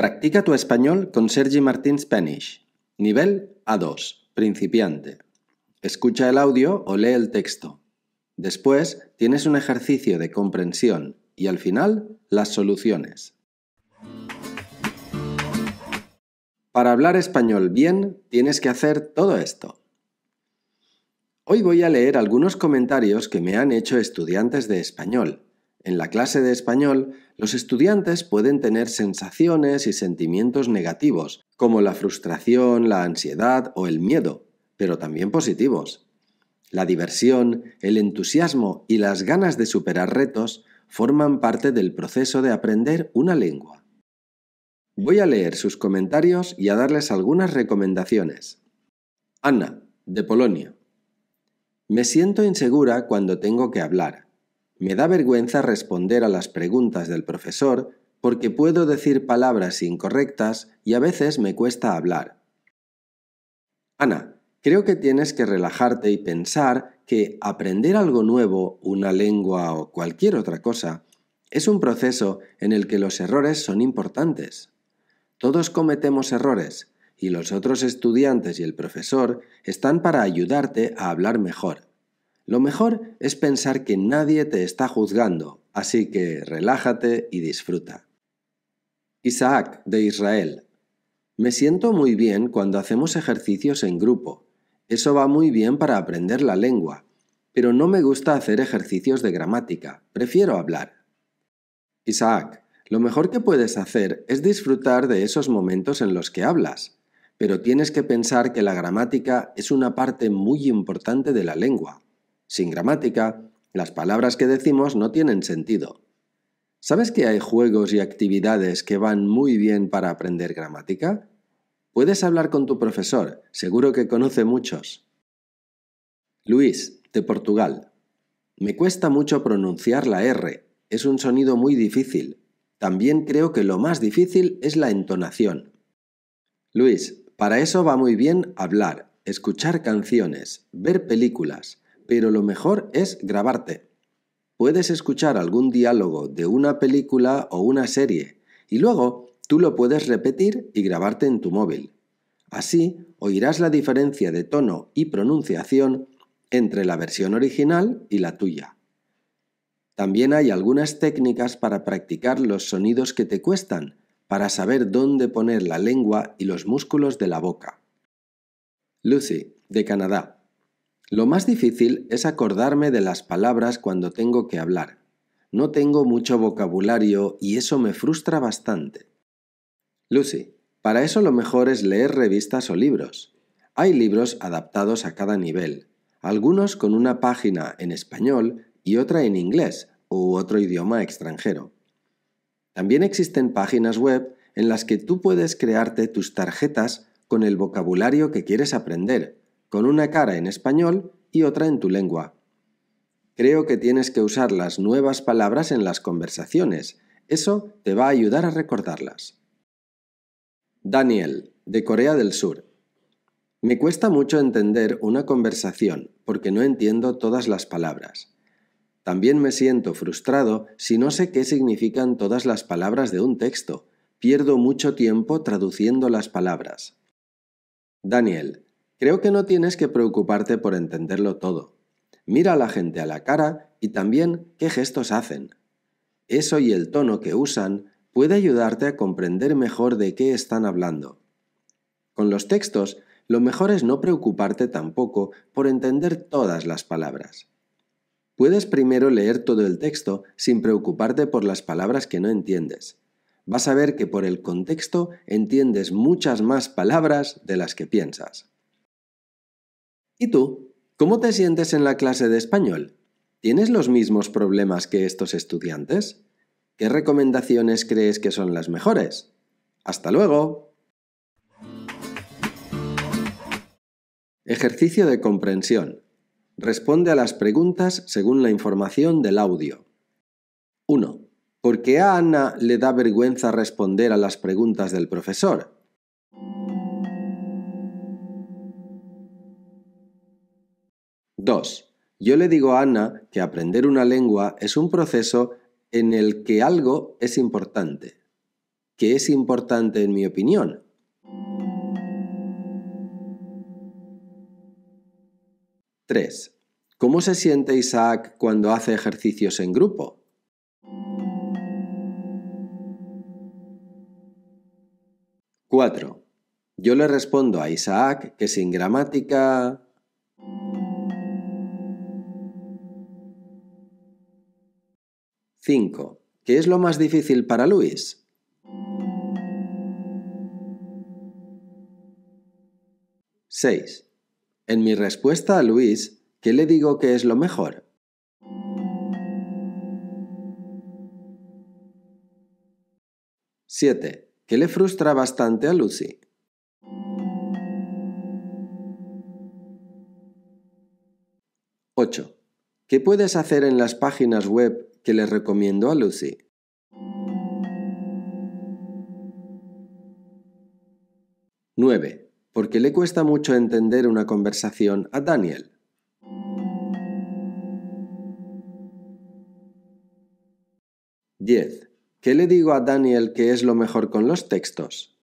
Practica tu español con Sergi Martín Spanish. Nivel A2, principiante. Escucha el audio o lee el texto. Después tienes un ejercicio de comprensión y al final las soluciones. Para hablar español bien tienes que hacer todo esto. Hoy voy a leer algunos comentarios que me han hecho estudiantes de español en la clase de español, los estudiantes pueden tener sensaciones y sentimientos negativos, como la frustración, la ansiedad o el miedo, pero también positivos. La diversión, el entusiasmo y las ganas de superar retos forman parte del proceso de aprender una lengua. Voy a leer sus comentarios y a darles algunas recomendaciones. Ana, de Polonia. Me siento insegura cuando tengo que hablar. Me da vergüenza responder a las preguntas del profesor porque puedo decir palabras incorrectas y a veces me cuesta hablar. Ana, creo que tienes que relajarte y pensar que aprender algo nuevo, una lengua o cualquier otra cosa, es un proceso en el que los errores son importantes. Todos cometemos errores y los otros estudiantes y el profesor están para ayudarte a hablar mejor. Lo mejor es pensar que nadie te está juzgando, así que relájate y disfruta. Isaac, de Israel. Me siento muy bien cuando hacemos ejercicios en grupo. Eso va muy bien para aprender la lengua, pero no me gusta hacer ejercicios de gramática, prefiero hablar. Isaac, lo mejor que puedes hacer es disfrutar de esos momentos en los que hablas, pero tienes que pensar que la gramática es una parte muy importante de la lengua. Sin gramática, las palabras que decimos no tienen sentido. ¿Sabes que hay juegos y actividades que van muy bien para aprender gramática? Puedes hablar con tu profesor, seguro que conoce muchos. Luis, de Portugal. Me cuesta mucho pronunciar la R, es un sonido muy difícil. También creo que lo más difícil es la entonación. Luis, para eso va muy bien hablar, escuchar canciones, ver películas, pero lo mejor es grabarte. Puedes escuchar algún diálogo de una película o una serie y luego tú lo puedes repetir y grabarte en tu móvil. Así oirás la diferencia de tono y pronunciación entre la versión original y la tuya. También hay algunas técnicas para practicar los sonidos que te cuestan, para saber dónde poner la lengua y los músculos de la boca. Lucy, de Canadá, lo más difícil es acordarme de las palabras cuando tengo que hablar. No tengo mucho vocabulario y eso me frustra bastante. Lucy, para eso lo mejor es leer revistas o libros. Hay libros adaptados a cada nivel, algunos con una página en español y otra en inglés u otro idioma extranjero. También existen páginas web en las que tú puedes crearte tus tarjetas con el vocabulario que quieres aprender con una cara en español y otra en tu lengua. Creo que tienes que usar las nuevas palabras en las conversaciones. Eso te va a ayudar a recordarlas. Daniel, de Corea del Sur. Me cuesta mucho entender una conversación porque no entiendo todas las palabras. También me siento frustrado si no sé qué significan todas las palabras de un texto. Pierdo mucho tiempo traduciendo las palabras. Daniel, Creo que no tienes que preocuparte por entenderlo todo. Mira a la gente a la cara y también qué gestos hacen. Eso y el tono que usan puede ayudarte a comprender mejor de qué están hablando. Con los textos, lo mejor es no preocuparte tampoco por entender todas las palabras. Puedes primero leer todo el texto sin preocuparte por las palabras que no entiendes. Vas a ver que por el contexto entiendes muchas más palabras de las que piensas. ¿Y tú? ¿Cómo te sientes en la clase de español? ¿Tienes los mismos problemas que estos estudiantes? ¿Qué recomendaciones crees que son las mejores? Hasta luego. Ejercicio de comprensión. Responde a las preguntas según la información del audio. 1. ¿Por qué a Ana le da vergüenza responder a las preguntas del profesor? 2. Yo le digo a Ana que aprender una lengua es un proceso en el que algo es importante. ¿Qué es importante en mi opinión? 3. ¿Cómo se siente Isaac cuando hace ejercicios en grupo? 4. Yo le respondo a Isaac que sin gramática... 5. ¿Qué es lo más difícil para Luis? ¡6! En mi respuesta a Luis, ¿qué le digo que es lo mejor? ¡7! ¿Qué le frustra bastante a Lucy? 8. ¿Qué puedes hacer en las páginas web que le recomiendo a Lucy. ¡9! ¿Por qué le cuesta mucho entender una conversación a Daniel? ¡10! ¿Qué le digo a Daniel que es lo mejor con los textos?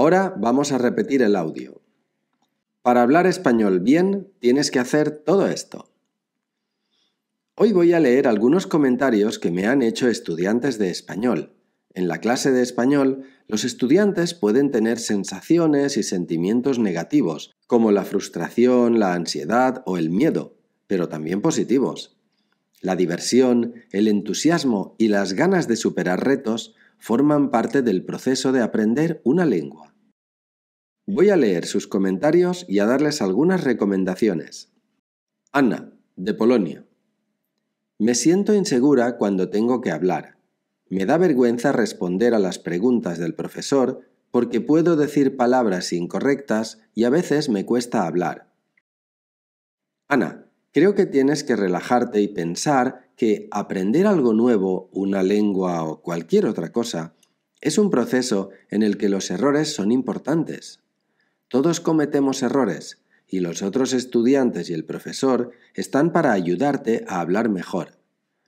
Ahora vamos a repetir el audio. Para hablar español bien, tienes que hacer todo esto. Hoy voy a leer algunos comentarios que me han hecho estudiantes de español. En la clase de español, los estudiantes pueden tener sensaciones y sentimientos negativos, como la frustración, la ansiedad o el miedo, pero también positivos. La diversión, el entusiasmo y las ganas de superar retos forman parte del proceso de aprender una lengua. Voy a leer sus comentarios y a darles algunas recomendaciones. Ana, de Polonia. Me siento insegura cuando tengo que hablar. Me da vergüenza responder a las preguntas del profesor porque puedo decir palabras incorrectas y a veces me cuesta hablar. Ana, creo que tienes que relajarte y pensar que aprender algo nuevo, una lengua o cualquier otra cosa, es un proceso en el que los errores son importantes. Todos cometemos errores y los otros estudiantes y el profesor están para ayudarte a hablar mejor.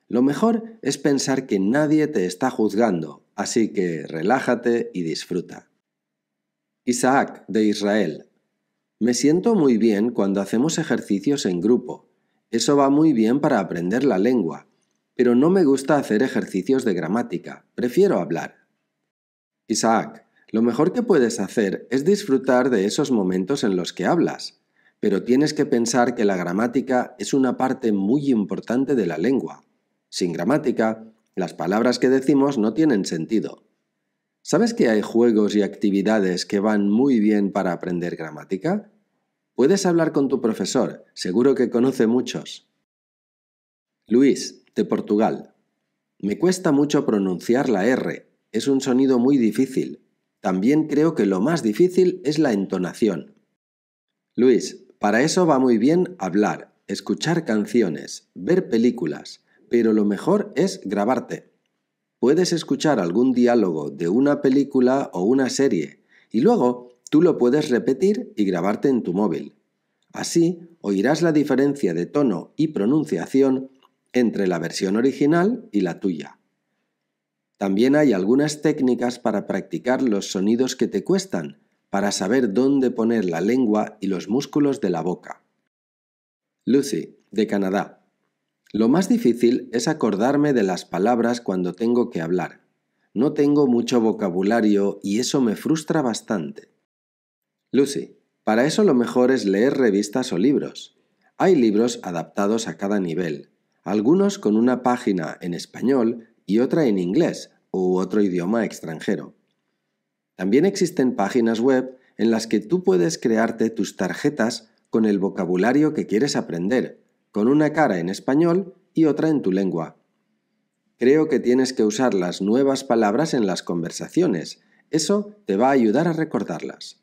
Lo mejor es pensar que nadie te está juzgando, así que relájate y disfruta. Isaac, de Israel. Me siento muy bien cuando hacemos ejercicios en grupo. Eso va muy bien para aprender la lengua, pero no me gusta hacer ejercicios de gramática, prefiero hablar. Isaac, lo mejor que puedes hacer es disfrutar de esos momentos en los que hablas, pero tienes que pensar que la gramática es una parte muy importante de la lengua. Sin gramática, las palabras que decimos no tienen sentido. ¿Sabes que hay juegos y actividades que van muy bien para aprender gramática? Puedes hablar con tu profesor, seguro que conoce muchos. Luis, de Portugal. Me cuesta mucho pronunciar la R, es un sonido muy difícil. También creo que lo más difícil es la entonación. Luis, para eso va muy bien hablar, escuchar canciones, ver películas, pero lo mejor es grabarte. Puedes escuchar algún diálogo de una película o una serie y luego tú lo puedes repetir y grabarte en tu móvil. Así oirás la diferencia de tono y pronunciación entre la versión original y la tuya. También hay algunas técnicas para practicar los sonidos que te cuestan, para saber dónde poner la lengua y los músculos de la boca. Lucy, de Canadá. Lo más difícil es acordarme de las palabras cuando tengo que hablar. No tengo mucho vocabulario y eso me frustra bastante. Lucy, para eso lo mejor es leer revistas o libros. Hay libros adaptados a cada nivel, algunos con una página en español y otra en inglés u otro idioma extranjero. También existen páginas web en las que tú puedes crearte tus tarjetas con el vocabulario que quieres aprender, con una cara en español y otra en tu lengua. Creo que tienes que usar las nuevas palabras en las conversaciones. Eso te va a ayudar a recordarlas.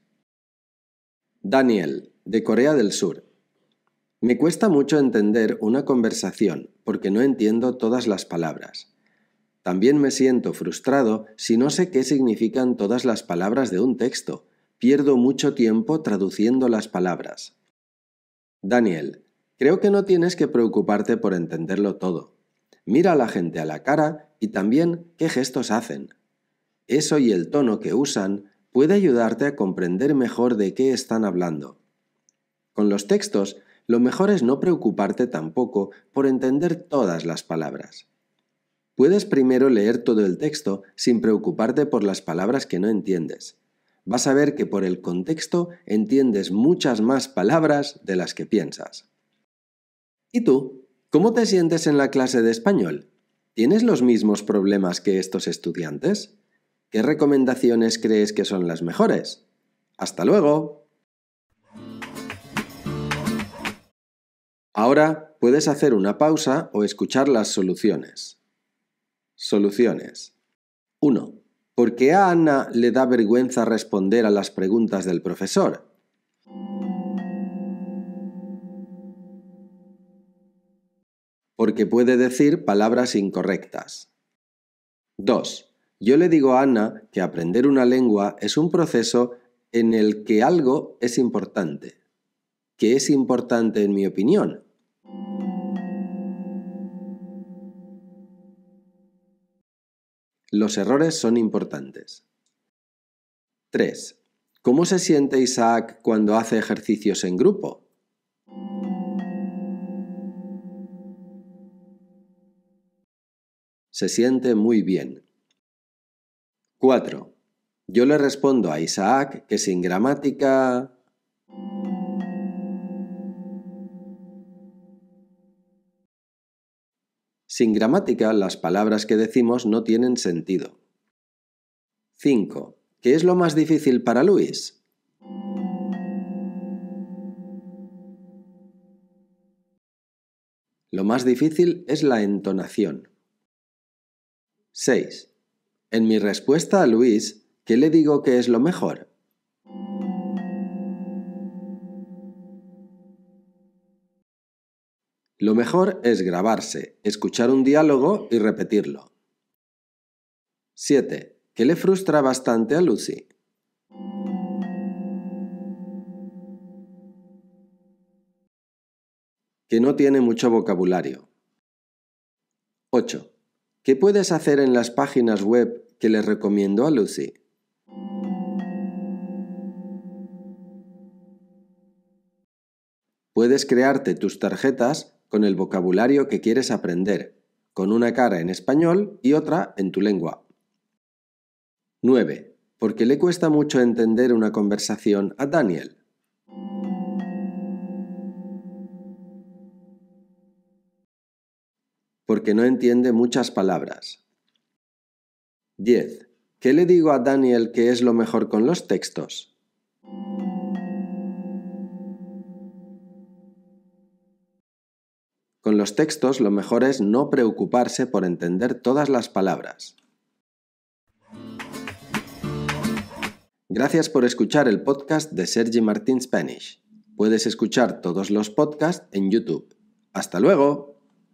Daniel, de Corea del Sur. Me cuesta mucho entender una conversación porque no entiendo todas las palabras. También me siento frustrado si no sé qué significan todas las palabras de un texto. Pierdo mucho tiempo traduciendo las palabras. Daniel, creo que no tienes que preocuparte por entenderlo todo. Mira a la gente a la cara y también qué gestos hacen. Eso y el tono que usan puede ayudarte a comprender mejor de qué están hablando. Con los textos, lo mejor es no preocuparte tampoco por entender todas las palabras. Puedes primero leer todo el texto sin preocuparte por las palabras que no entiendes. Vas a ver que por el contexto entiendes muchas más palabras de las que piensas. ¿Y tú? ¿Cómo te sientes en la clase de español? ¿Tienes los mismos problemas que estos estudiantes? ¿Qué recomendaciones crees que son las mejores? Hasta luego. Ahora puedes hacer una pausa o escuchar las soluciones. Soluciones. 1. ¿Por qué a Ana le da vergüenza responder a las preguntas del profesor? Porque puede decir palabras incorrectas. 2. Yo le digo a Ana que aprender una lengua es un proceso en el que algo es importante. ¿Qué es importante en mi opinión? Los errores son importantes. 3. ¿Cómo se siente Isaac cuando hace ejercicios en grupo? Se siente muy bien. 4. Yo le respondo a Isaac que sin gramática... Sin gramática, las palabras que decimos no tienen sentido. 5. ¿Qué es lo más difícil para Luis? Lo más difícil es la entonación. 6. En mi respuesta a Luis, ¿qué le digo que es lo mejor? Lo mejor es grabarse, escuchar un diálogo y repetirlo. 7. ¿Qué le frustra bastante a Lucy? Que no tiene mucho vocabulario. 8. ¿Qué puedes hacer en las páginas web que le recomiendo a Lucy? Puedes crearte tus tarjetas con el vocabulario que quieres aprender, con una cara en español y otra en tu lengua. 9. Porque le cuesta mucho entender una conversación a Daniel. Porque no entiende muchas palabras. 10. ¿Qué le digo a Daniel que es lo mejor con los textos? Con los textos lo mejor es no preocuparse por entender todas las palabras. Gracias por escuchar el podcast de Sergi Martín Spanish. Puedes escuchar todos los podcasts en YouTube. ¡Hasta luego!